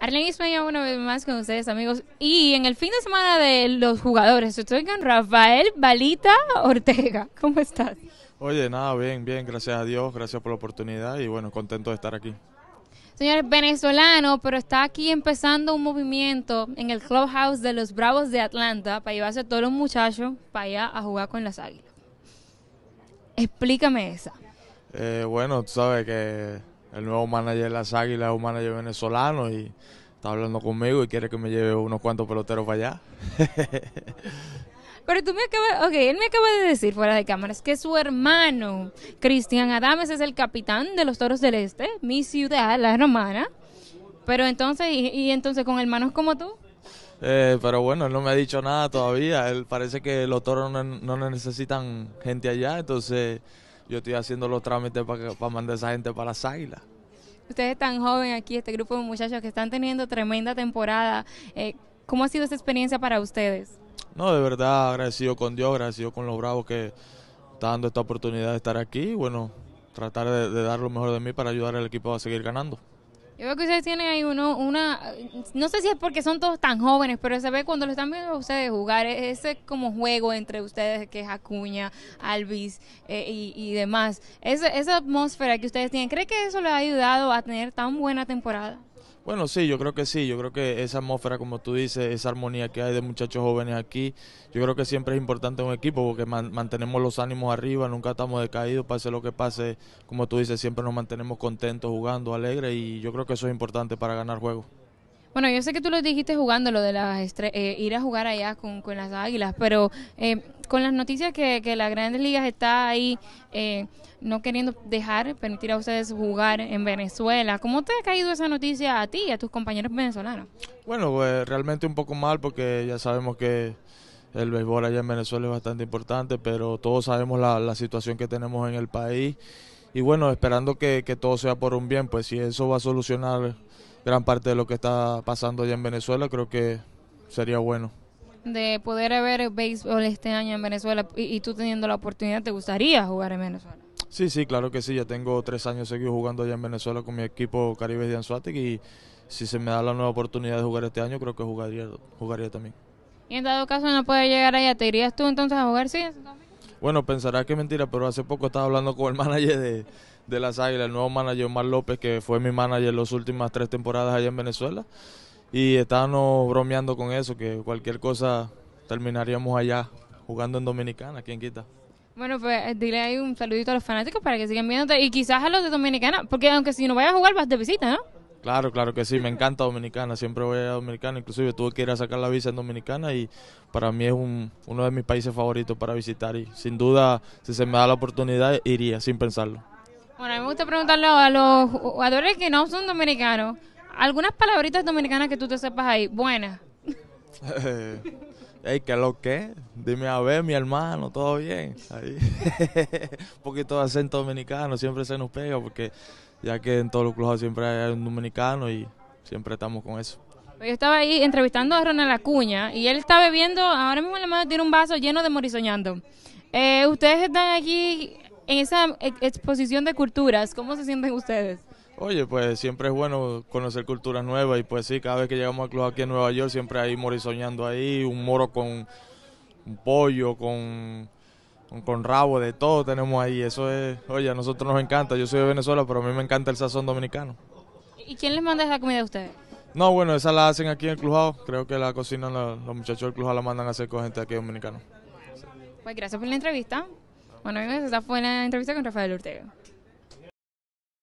Arlene España, una vez más con ustedes, amigos. Y en el fin de semana de los jugadores, estoy con Rafael Balita Ortega. ¿Cómo estás? Oye, nada, bien, bien, gracias a Dios, gracias por la oportunidad y bueno, contento de estar aquí. Señores, venezolano, pero está aquí empezando un movimiento en el clubhouse de los Bravos de Atlanta para llevarse a todos los muchachos para allá a jugar con las águilas. Explícame esa. Eh, bueno, tú sabes que el nuevo manager de las Águilas es un manager venezolano y está hablando conmigo y quiere que me lleve unos cuantos peloteros para allá. Pero tú me acabas, ok, él me acaba de decir fuera de cámara, es que su hermano, Cristian Adames, es el capitán de los Toros del Este, mi ciudad, la hermana. Pero entonces, ¿y, entonces con hermanos como tú? Eh, pero bueno, él no me ha dicho nada todavía. Él parece que los toros no necesitan gente allá, entonces yo estoy haciendo los trámites para, para mandar a esa gente para las águilas. Ustedes tan joven aquí, este grupo de muchachos que están teniendo tremenda temporada. Eh, ¿Cómo ha sido esta experiencia para ustedes? No, de verdad, agradecido con Dios, agradecido con los bravos que están dando esta oportunidad de estar aquí. Bueno, tratar de dar lo mejor de mí para ayudar al equipo a seguir ganando. Yo veo que ustedes tienen ahí uno, una, no sé si es porque son todos tan jóvenes, pero se ve cuando lo están viendo a ustedes jugar, e-, ese como juego entre ustedes que es Acuña, Alvis eh, y, demás, esa, esa atmósfera que ustedes tienen, ¿cree que eso les ha ayudado a tener tan buena temporada? Bueno, sí, yo creo que sí, yo creo que esa atmósfera, como tú dices, esa armonía que hay de muchachos jóvenes aquí, yo creo que siempre es importante un equipo porque mantenemos los ánimos arriba, nunca estamos decaídos, pase lo que pase, como tú dices, siempre nos mantenemos contentos, jugando, alegres y yo creo que eso es importante para ganar juegos. Bueno, yo sé que tú lo dijiste jugando, lo de las eh, ir a jugar allá con, las águilas, pero eh, con las noticias que, la las grandes ligas está ahí eh, no queriendo dejar, permitir a ustedes jugar en Venezuela, ¿cómo te ha caído esa noticia a ti y a tus compañeros venezolanos? Bueno, pues, realmente un poco mal porque ya sabemos que el béisbol allá en Venezuela es bastante importante, pero todos sabemos la, situación que tenemos en el país y bueno, esperando que todo sea por un bien, pues si eso va a solucionar gran parte de lo que está pasando allá en Venezuela, creo que sería bueno. De poder ver béisbol este año en Venezuela y, tú teniendo la oportunidad, ¿te gustaría jugar en Venezuela? Sí, sí, claro que sí. Ya tengo tres años seguidos jugando allá en Venezuela con mi equipo Caribe de Anzuatic y si se me da la nueva oportunidad de jugar este año, creo que jugaría, jugaría también. Y en dado caso no puedes llegar allá, ¿te irías tú entonces a jugar? Sí, bueno, pensarás que es mentira, pero hace poco estaba hablando con el manager de, de las Águilas, el nuevo manager Omar López, que fue mi manager las últimas tres temporadas allá en Venezuela. Y estábamos bromeando con eso, que cualquier cosa terminaríamos allá jugando en Dominicana, quién quita. Bueno, pues eh, dile ahí un saludito a los fanáticos para que sigan viéndote y quizás a los de Dominicana, porque aunque si no vayas a jugar vas de visita, ¿no? Claro, claro que sí, me encanta Dominicana, siempre voy a Dominicana, inclusive tuve que ir a sacar la visa en Dominicana y para mí es uno de mis países favoritos para visitar y sin duda, si se me da la oportunidad, iría sin pensarlo. Bueno, a mí me gusta preguntarle a los jugadores que no son dominicanos, algunas palabritas dominicanas que tú te sepas ahí, buenas. Ey, ¿qué es lo que? Dime a ver, mi hermano, ¿todo bien? un poquito de acento dominicano siempre se nos pega porque ya que en todos los clubes siempre hay un dominicano y siempre estamos con eso. Pues yo estaba ahí entrevistando a Ronald Acuña y él está bebiendo, ahora mismo le la tiene un vaso lleno de morisoñando. Eh, ustedes están aquí en esa exposición de culturas, ¿cómo se sienten ustedes? Oye, pues siempre es bueno conocer culturas nuevas y pues sí, cada vez que llegamos al club aquí en Nueva York siempre hay morisoñando ahí, un moro con un pollo, con, con, rabo, de todo tenemos ahí. Eso es, oye, a nosotros nos encanta. Yo soy de Venezuela, pero a mí me encanta el sazón dominicano. ¿Y quién les manda esa comida a ustedes? No, bueno, esa la hacen aquí en el Clujado. Creo que la cocina, los muchachos del Clujado, la mandan a hacer con gente aquí dominicana. Pues gracias por la entrevista. Bueno amigos, esa fue la entrevista con Rafael Ortega.